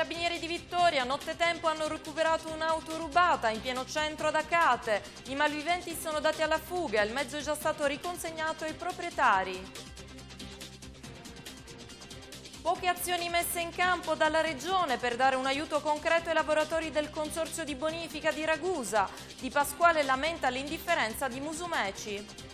carabinieri di Vittoria a nottetempo hanno recuperato un'auto rubata in pieno centro ad Acate. I malviventi sono dati alla fuga, il mezzo è già stato riconsegnato ai proprietari. Poche azioni messe in campo dalla Regione per dare un aiuto concreto ai lavoratori del Consorzio di Bonifica di Ragusa. Di Pasquale lamenta l'indifferenza di Musumeci.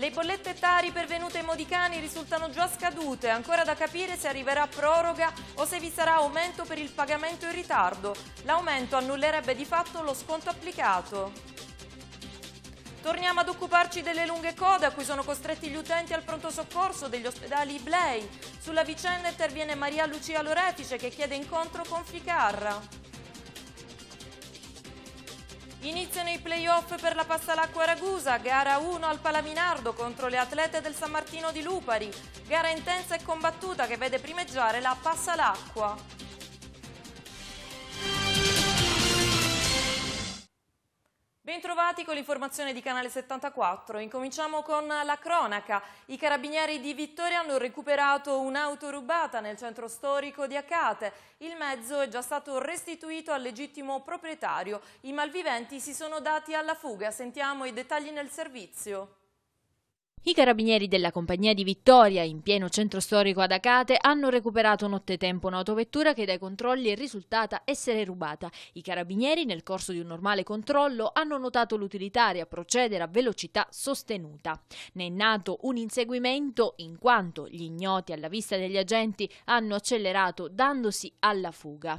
Le bollette tari pervenute ai modicani risultano già scadute, ancora da capire se arriverà proroga o se vi sarà aumento per il pagamento in ritardo. L'aumento annullerebbe di fatto lo sconto applicato. Torniamo ad occuparci delle lunghe code a cui sono costretti gli utenti al pronto soccorso degli ospedali Iblei. Sulla vicenda interviene Maria Lucia Loretice che chiede incontro con Ficarra. Iniziano i playoff per la passa Passalacqua Ragusa, gara 1 al Palaminardo contro le atlete del San Martino di Lupari, gara intensa e combattuta che vede primeggiare la passa Passalacqua. Bentrovati con l'informazione di Canale 74. Incominciamo con la cronaca. I carabinieri di Vittoria hanno recuperato un'auto rubata nel centro storico di Acate. Il mezzo è già stato restituito al legittimo proprietario. I malviventi si sono dati alla fuga. Sentiamo i dettagli nel servizio. I carabinieri della compagnia di Vittoria, in pieno centro storico ad Acate, hanno recuperato nottetempo un'autovettura che dai controlli è risultata essere rubata. I carabinieri, nel corso di un normale controllo, hanno notato l'utilitaria procedere a velocità sostenuta. Ne è nato un inseguimento in quanto gli ignoti alla vista degli agenti hanno accelerato dandosi alla fuga.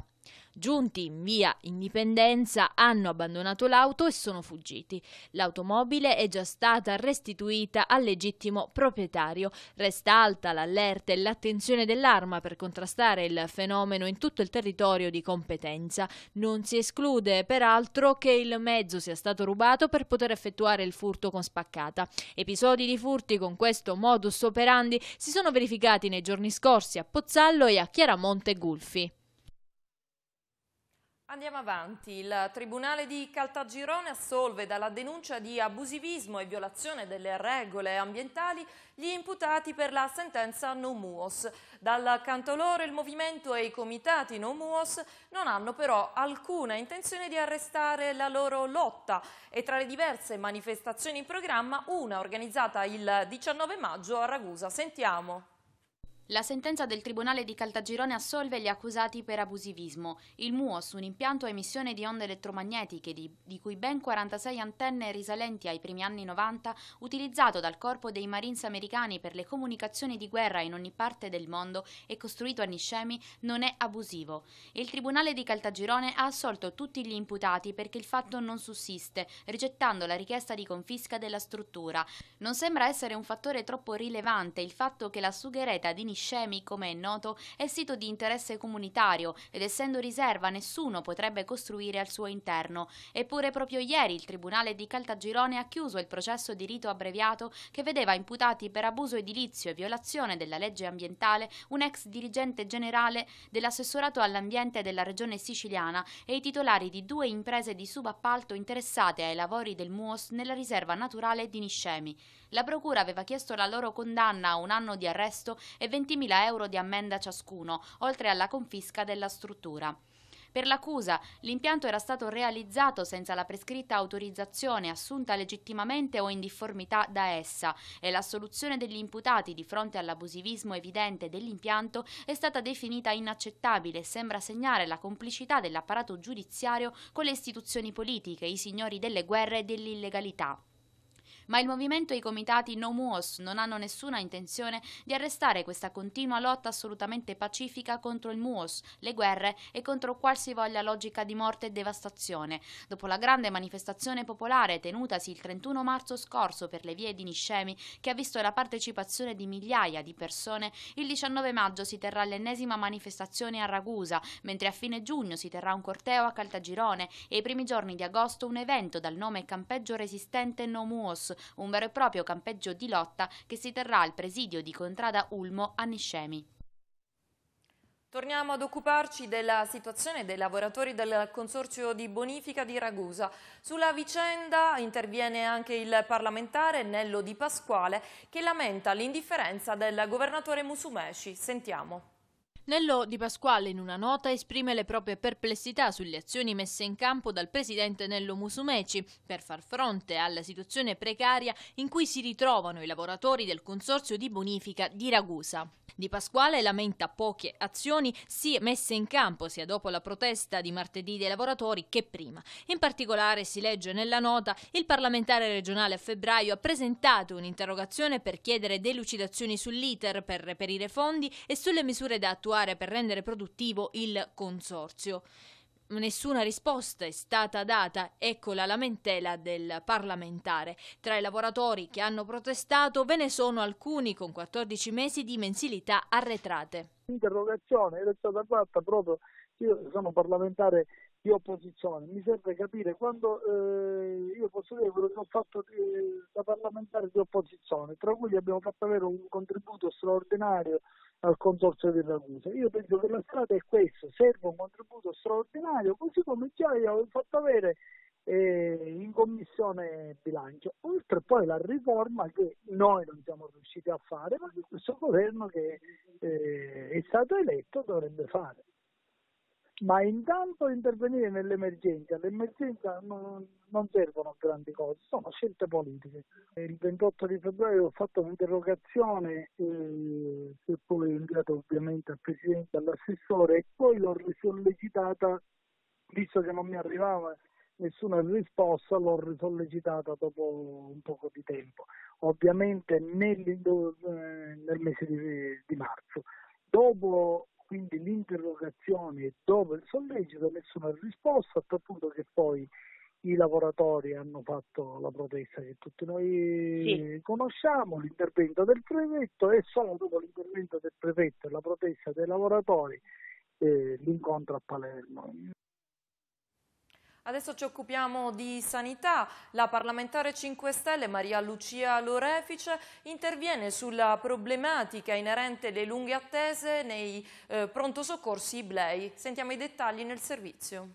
Giunti in via Indipendenza hanno abbandonato l'auto e sono fuggiti. L'automobile è già stata restituita al legittimo proprietario. Resta alta l'allerta e l'attenzione dell'arma per contrastare il fenomeno in tutto il territorio di competenza. Non si esclude peraltro che il mezzo sia stato rubato per poter effettuare il furto con spaccata. Episodi di furti con questo modus operandi si sono verificati nei giorni scorsi a Pozzallo e a Chiaramonte Gulfi. Andiamo avanti. Il Tribunale di Caltagirone assolve dalla denuncia di abusivismo e violazione delle regole ambientali gli imputati per la sentenza No Muos. Dal canto loro il movimento e i comitati No Muos non hanno però alcuna intenzione di arrestare la loro lotta e tra le diverse manifestazioni in programma una organizzata il 19 maggio a Ragusa. Sentiamo. La sentenza del Tribunale di Caltagirone assolve gli accusati per abusivismo. Il MUOS, un impianto a emissione di onde elettromagnetiche, di, di, cui ben 46 antenne risalenti ai primi anni 90, utilizzato dal Corpo dei Marines americani per le comunicazioni di guerra in ogni parte del mondo e costruito a Niscemi, non è abusivo. Il Tribunale di Caltagirone ha assolto tutti gli imputati perché il fatto non sussiste, rigettando la richiesta di confisca della struttura. Non sembra essere un fattore troppo rilevante il fatto che la sughereta di Niscemi Scemi, come è noto, è sito di interesse comunitario ed essendo riserva nessuno potrebbe costruire al suo interno. Eppure proprio ieri il Tribunale di Caltagirone ha chiuso il processo di rito abbreviato che vedeva imputati per abuso edilizio e violazione della legge ambientale un ex dirigente generale dell'assessorato all'ambiente della regione siciliana e i titolari di due imprese di subappalto interessate ai lavori del MUOS nella riserva naturale di Niscemi. La procura aveva chiesto la loro condanna a un anno di arresto e 20.000 euro di ammenda ciascuno, oltre alla confisca della struttura. Per l'accusa, l'impianto era stato realizzato senza la prescritta autorizzazione assunta legittimamente o in difformità da essa e l'assoluzione degli imputati di fronte all'abusivismo evidente dell'impianto è stata definita inaccettabile e sembra segnare la complicità dell'apparato giudiziario con le istituzioni politiche, i signori delle guerre e dell'illegalità ma il movimento e i comitati No Muos non hanno nessuna intenzione di arrestare questa continua lotta assolutamente pacifica contro il Muos, le guerre e contro qualsivoglia logica di morte e devastazione. Dopo la grande manifestazione popolare tenutasi il 31 marzo scorso per le vie di Niscemi, che ha visto la partecipazione di migliaia di persone, il 19 maggio si terrà l'ennesima manifestazione a Ragusa, mentre a fine giugno si terrà un corteo a Caltagirone e i primi giorni di agosto un evento dal nome Campeggio Resistente No Muos un vero e proprio campeggio di lotta che si terrà al presidio di Contrada Ulmo a Niscemi. Torniamo ad occuparci della situazione dei lavoratori del Consorzio di Bonifica di Ragusa. Sulla vicenda interviene anche il parlamentare Nello Di Pasquale che lamenta l'indifferenza del governatore Musumeci. Sentiamo. Nello Di Pasquale in una nota esprime le proprie perplessità sulle azioni messe in campo dal presidente Nello Musumeci per far fronte alla situazione precaria in cui si ritrovano i lavoratori del Consorzio di Bonifica di Ragusa. Di Pasquale lamenta poche azioni sì messe in campo sia dopo la protesta di martedì dei lavoratori che prima. In particolare si legge nella nota il parlamentare regionale a febbraio ha presentato un'interrogazione per chiedere delucidazioni sull'iter per reperire fondi e sulle misure da attuare individuare per rendere produttivo il consorzio. Nessuna risposta è stata data, ecco la lamentela del parlamentare. Tra i lavoratori che hanno protestato ve ne sono alcuni con 14 mesi di mensilità arretrate. L'interrogazione era stata fatta proprio, io sono parlamentare di opposizione, mi serve capire quando eh, io posso dire quello che ho fatto di, eh, da parlamentare di opposizione, tra cui abbiamo fatto avere un contributo straordinario al consorzio della Cusa. Io penso che la strada è questa, serve un contributo straordinario, così come già gli avevo fatto avere eh, in commissione bilancio, oltre poi la riforma che noi non siamo riusciti a fare, ma che questo governo che eh, è stato eletto dovrebbe fare ma intanto intervenire nell'emergenza. L'emergenza non, non, servono grandi cose, sono scelte politiche. Il 28 di febbraio ho fatto un'interrogazione eh, che poi ho inviato ovviamente al Presidente, e all'assessore e poi l'ho risollecitata, visto che non mi arrivava nessuna risposta, l'ho risollecitata dopo un poco di tempo, ovviamente nel, eh, nel mese di, di marzo. Dopo quindi l'interrogazione dopo il sollecito nessuna risposta, a tal punto che poi i lavoratori hanno fatto la protesta che tutti noi sì. conosciamo, l'intervento del prefetto e solo dopo l'intervento del prefetto e la protesta dei lavoratori eh, l'incontro a Palermo. Adesso ci occupiamo di sanità. La parlamentare 5 Stelle Maria Lucia Lorefice interviene sulla problematica inerente alle lunghe attese nei eh, pronto soccorsi Iblei. Sentiamo i dettagli nel servizio.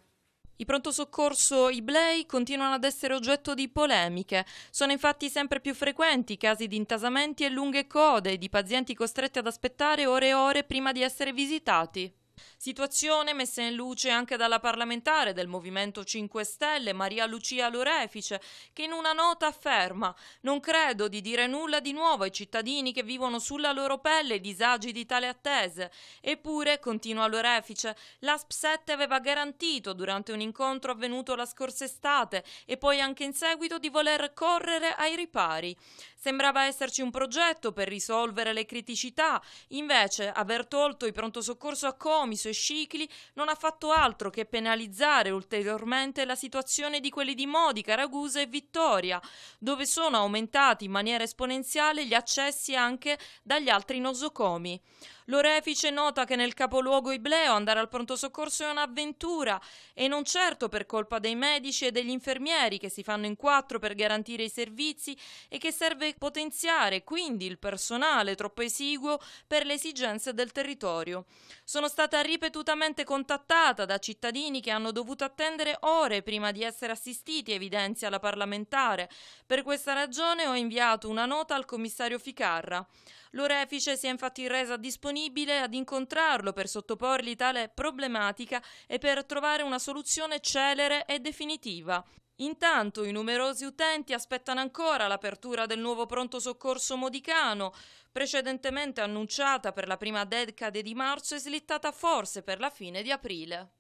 I pronto soccorso Iblei continuano ad essere oggetto di polemiche. Sono infatti sempre più frequenti casi di intasamenti e lunghe code di pazienti costretti ad aspettare ore e ore prima di essere visitati. Situazione messa in luce anche dalla parlamentare del Movimento 5 Stelle, Maria Lucia Lorefice, che in una nota afferma «Non credo di dire nulla di nuovo ai cittadini che vivono sulla loro pelle i disagi di tale attese. Eppure, continua Lorefice, l'ASP 7 aveva garantito durante un incontro avvenuto la scorsa estate e poi anche in seguito di voler correre ai ripari. Sembrava esserci un progetto per risolvere le criticità, invece aver tolto i pronto soccorso a Como i suoi Scicli non ha fatto altro che penalizzare ulteriormente la situazione di quelli di Modica, Ragusa e Vittoria, dove sono aumentati in maniera esponenziale gli accessi anche dagli altri nosocomi. L'orefice nota che nel capoluogo Ibleo andare al pronto soccorso è un'avventura e non certo per colpa dei medici e degli infermieri che si fanno in quattro per garantire i servizi e che serve potenziare quindi il personale troppo esiguo per le esigenze del territorio. Sono stata ripetutamente contattata da cittadini che hanno dovuto attendere ore prima di essere assistiti, evidenzia la parlamentare. Per questa ragione ho inviato una nota al commissario Ficarra. L'orefice si è infatti resa disponibile ad incontrarlo per sottoporgli tale problematica e per trovare una soluzione celere e definitiva. Intanto i numerosi utenti aspettano ancora l'apertura del nuovo pronto soccorso modicano, precedentemente annunciata per la prima decade di marzo e slittata forse per la fine di aprile.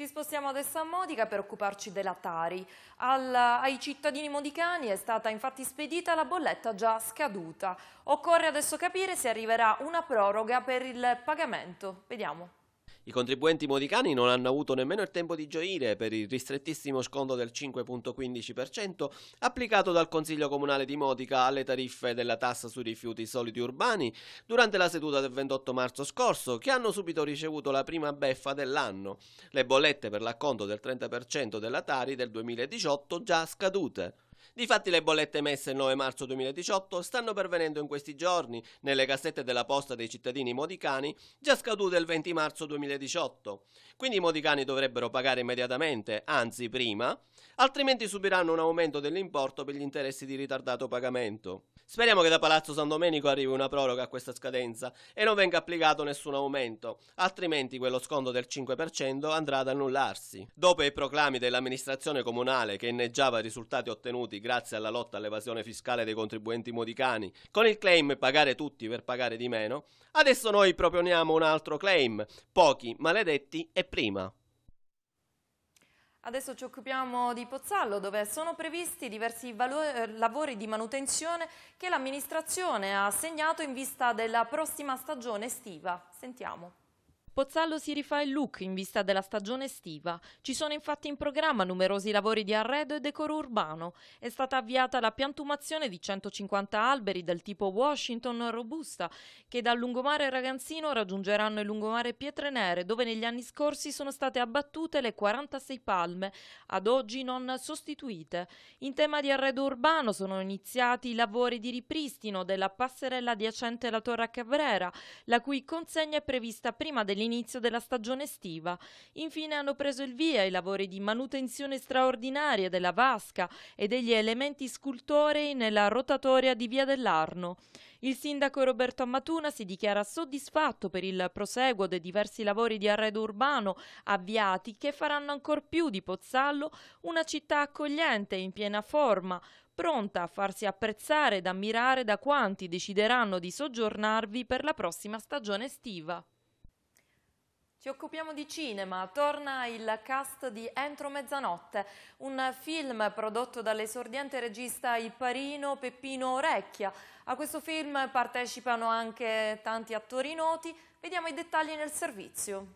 Ci spostiamo adesso a Modica per occuparci della Tari. Al, ai cittadini modicani è stata infatti spedita la bolletta già scaduta. Occorre adesso capire se arriverà una proroga per il pagamento. Vediamo. I contribuenti modicani non hanno avuto nemmeno il tempo di gioire per il ristrettissimo sconto del 5.15% applicato dal Consiglio Comunale di Modica alle tariffe della tassa sui rifiuti solidi urbani durante la seduta del 28 marzo scorso, che hanno subito ricevuto la prima beffa dell'anno, le bollette per l'acconto del 30% della Tari del 2018 già scadute. Difatti le bollette emesse il 9 marzo 2018 stanno pervenendo in questi giorni nelle cassette della posta dei cittadini modicani già scadute il 20 marzo 2018. Quindi i modicani dovrebbero pagare immediatamente, anzi prima, altrimenti subiranno un aumento dell'importo per gli interessi di ritardato pagamento. Speriamo che da Palazzo San Domenico arrivi una proroga a questa scadenza e non venga applicato nessun aumento, altrimenti quello sconto del 5% andrà ad annullarsi. Dopo i proclami dell'amministrazione comunale che inneggiava i risultati ottenuti grazie alla lotta all'evasione fiscale dei contribuenti modicani, con il claim pagare tutti per pagare di meno, adesso noi proponiamo un altro claim, pochi, maledetti e prima. Adesso ci occupiamo di Pozzallo dove sono previsti diversi eh, lavori di manutenzione che l'amministrazione ha assegnato in vista della prossima stagione estiva. Sentiamo. Pozzallo si rifà il look in vista della stagione estiva. Ci sono infatti in programma numerosi lavori di arredo e decoro urbano. È stata avviata la piantumazione di 150 alberi del tipo Washington robusta che dal lungomare Raganzino raggiungeranno il lungomare Pietre Nere dove negli anni scorsi sono state abbattute le 46 palme, ad oggi non sostituite. In tema di arredo urbano sono iniziati i lavori di ripristino della passerella adiacente alla Torre Cabrera, la cui consegna è prevista prima dell'inizio inizio della stagione estiva. Infine hanno preso il via i lavori di manutenzione straordinaria della vasca e degli elementi scultorei nella rotatoria di Via dell'Arno. Il sindaco Roberto Ammatuna si dichiara soddisfatto per il proseguo dei diversi lavori di arredo urbano avviati che faranno ancor più di Pozzallo una città accogliente in piena forma, pronta a farsi apprezzare ed ammirare da quanti decideranno di soggiornarvi per la prossima stagione estiva. Ci occupiamo di cinema, torna il cast di Entro Mezzanotte, un film prodotto dall'esordiente regista Ipparino Peppino Orecchia. A questo film partecipano anche tanti attori noti, vediamo i dettagli nel servizio.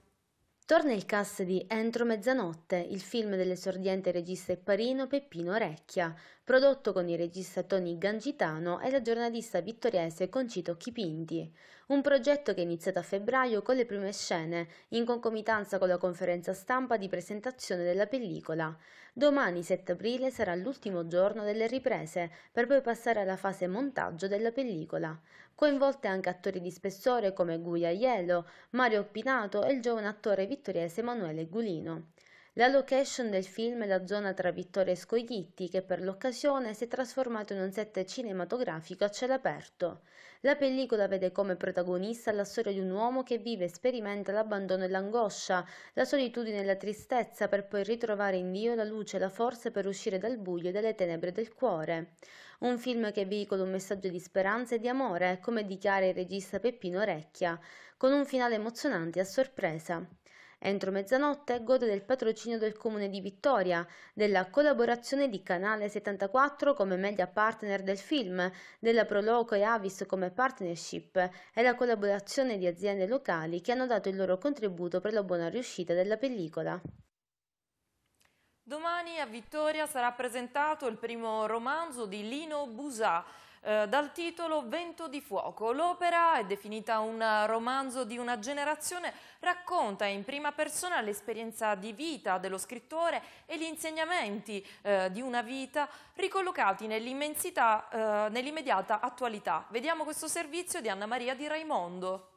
Torna il cast di Entro Mezzanotte, il film dell'esordiente regista e Peppino Orecchia, prodotto con il regista Tony Gangitano e la giornalista vittoriese Concito Chipinti, un progetto che è iniziato a febbraio con le prime scene, in concomitanza con la conferenza stampa di presentazione della pellicola. Domani 7 aprile sarà l'ultimo giorno delle riprese, per poi passare alla fase montaggio della pellicola. Coinvolte anche attori di spessore come Guia Ielo, Mario Pinato e il giovane attore vittoriese Emanuele Gulino. La location del film è la zona tra Vittoria e Scoglitti che per l'occasione si è trasformato in un set cinematografico a cielo aperto. La pellicola vede come protagonista la storia di un uomo che vive e sperimenta l'abbandono e l'angoscia, la solitudine e la tristezza per poi ritrovare in Dio la luce e la forza per uscire dal buio e dalle tenebre del cuore. Un film che veicola un messaggio di speranza e di amore, come dichiara il regista Peppino Orecchia, con un finale emozionante a sorpresa. Entro mezzanotte gode del patrocinio del Comune di Vittoria, della collaborazione di Canale 74 come media partner del film, della Proloco e Avis come partnership e la collaborazione di aziende locali che hanno dato il loro contributo per la buona riuscita della pellicola. Domani a Vittoria sarà presentato il primo romanzo di Lino Busà, eh, dal titolo Vento di fuoco. L'opera è definita un romanzo di una generazione, racconta in prima persona l'esperienza di vita dello scrittore e gli insegnamenti eh, di una vita ricollocati nell'immensità, eh, nell'immediata attualità. Vediamo questo servizio di Anna Maria di Raimondo.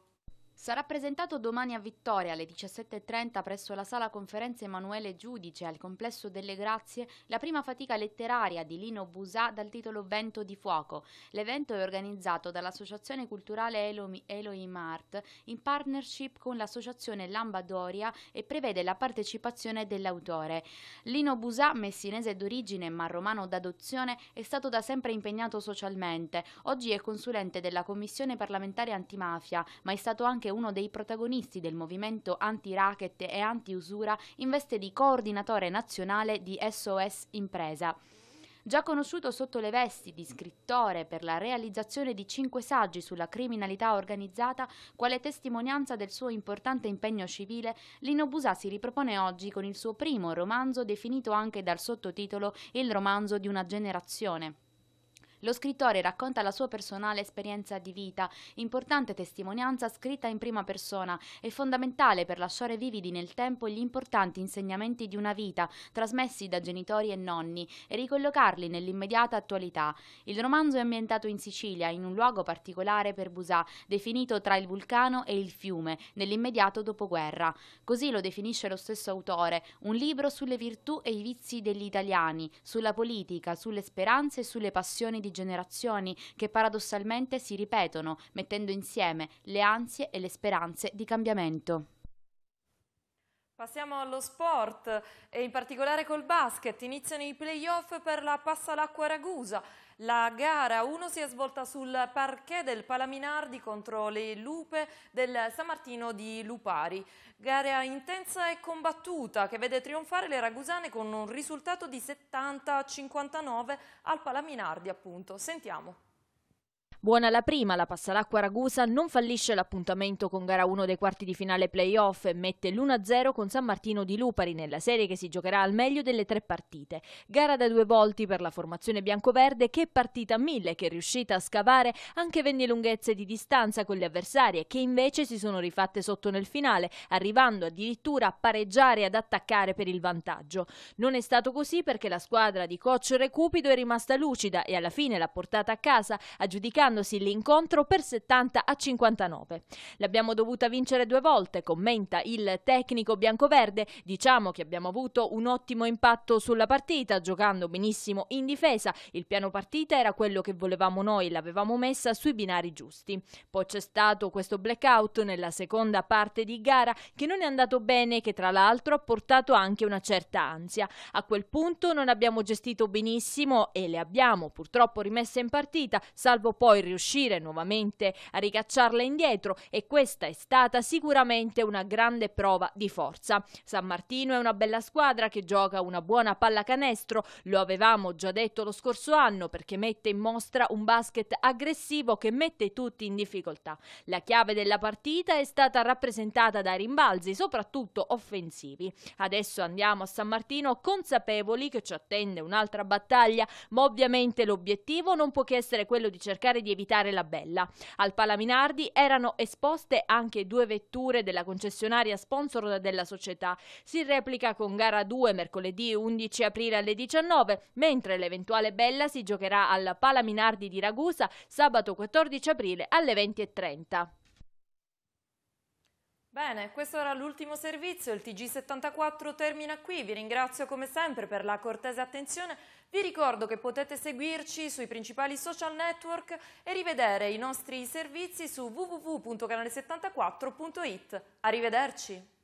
Sarà presentato domani a Vittoria alle 17.30 presso la sala conferenze Emanuele Giudice al complesso delle Grazie la prima fatica letteraria di Lino Busà dal titolo Vento di Fuoco. L'evento è organizzato dall'Associazione Culturale Elohim Art in partnership con l'Associazione Lambadoria e prevede la partecipazione dell'autore. Lino Busà, messinese d'origine ma romano d'adozione, è stato da sempre impegnato socialmente. Oggi è consulente della Commissione parlamentare antimafia, ma è stato anche anche uno dei protagonisti del movimento anti-racket e anti-usura in veste di coordinatore nazionale di SOS Impresa. Già conosciuto sotto le vesti di scrittore per la realizzazione di cinque saggi sulla criminalità organizzata, quale testimonianza del suo importante impegno civile, Lino Busà si ripropone oggi con il suo primo romanzo definito anche dal sottotitolo Il romanzo di una generazione. Lo scrittore racconta la sua personale esperienza di vita, importante testimonianza scritta in prima persona e fondamentale per lasciare vividi nel tempo gli importanti insegnamenti di una vita trasmessi da genitori e nonni e ricollocarli nell'immediata attualità. Il romanzo è ambientato in Sicilia, in un luogo particolare per Busà, definito tra il vulcano e il fiume, nell'immediato dopoguerra. Così lo definisce lo stesso autore, un libro sulle virtù e i vizi degli italiani, sulla politica, sulle speranze e sulle passioni di di generazioni che paradossalmente si ripetono, mettendo insieme le ansie e le speranze di cambiamento. Passiamo allo sport e in particolare col basket. Iniziano i playoff per la Passa Passalacqua Ragusa. La gara 1 si è svolta sul parquet del Palaminardi contro le Lupe del San Martino di Lupari. Gara intensa e combattuta che vede trionfare le ragusane con un risultato di 70-59 al Palaminardi appunto. Sentiamo. Buona la prima, la Passalacqua Ragusa non fallisce l'appuntamento con gara 1 dei quarti di finale playoff e mette l'1-0 con San Martino di Lupari nella serie che si giocherà al meglio delle tre partite. Gara da due volti per la formazione biancoverde che è partita a mille, che è riuscita a scavare anche venne lunghezze di distanza con le avversarie che invece si sono rifatte sotto nel finale, arrivando addirittura a pareggiare e ad attaccare per il vantaggio. Non è stato così perché la squadra di coach Recupido è rimasta lucida e alla fine l'ha portata a casa a giudicare concludandosi l'incontro per 70 a 59. L'abbiamo dovuta vincere due volte, commenta il tecnico biancoverde. Diciamo che abbiamo avuto un ottimo impatto sulla partita, giocando benissimo in difesa. Il piano partita era quello che volevamo noi, l'avevamo messa sui binari giusti. Poi c'è stato questo blackout nella seconda parte di gara che non è andato bene, che tra l'altro ha portato anche una certa ansia. A quel punto non abbiamo gestito benissimo e le abbiamo purtroppo rimesse in partita, salvo poi poi riuscire nuovamente a ricacciarla indietro e questa è stata sicuramente una grande prova di forza. San Martino è una bella squadra che gioca una buona pallacanestro, lo avevamo già detto lo scorso anno perché mette in mostra un basket aggressivo che mette tutti in difficoltà. La chiave della partita è stata rappresentata dai rimbalzi, soprattutto offensivi. Adesso andiamo a San Martino consapevoli che ci attende un'altra battaglia, ma ovviamente l'obiettivo non può che essere quello di cercare di di evitare la bella. Al Palaminardi erano esposte anche due vetture della concessionaria sponsor della società. Si replica con gara 2 mercoledì 11 aprile alle 19, mentre l'eventuale bella si giocherà al Palaminardi di Ragusa sabato 14 aprile alle 20.30. Bene, questo era l'ultimo servizio, il TG74 termina qui, vi ringrazio come sempre per la cortese attenzione vi ricordo che potete seguirci sui principali social network e rivedere i nostri servizi su www.canale74.it. Arrivederci!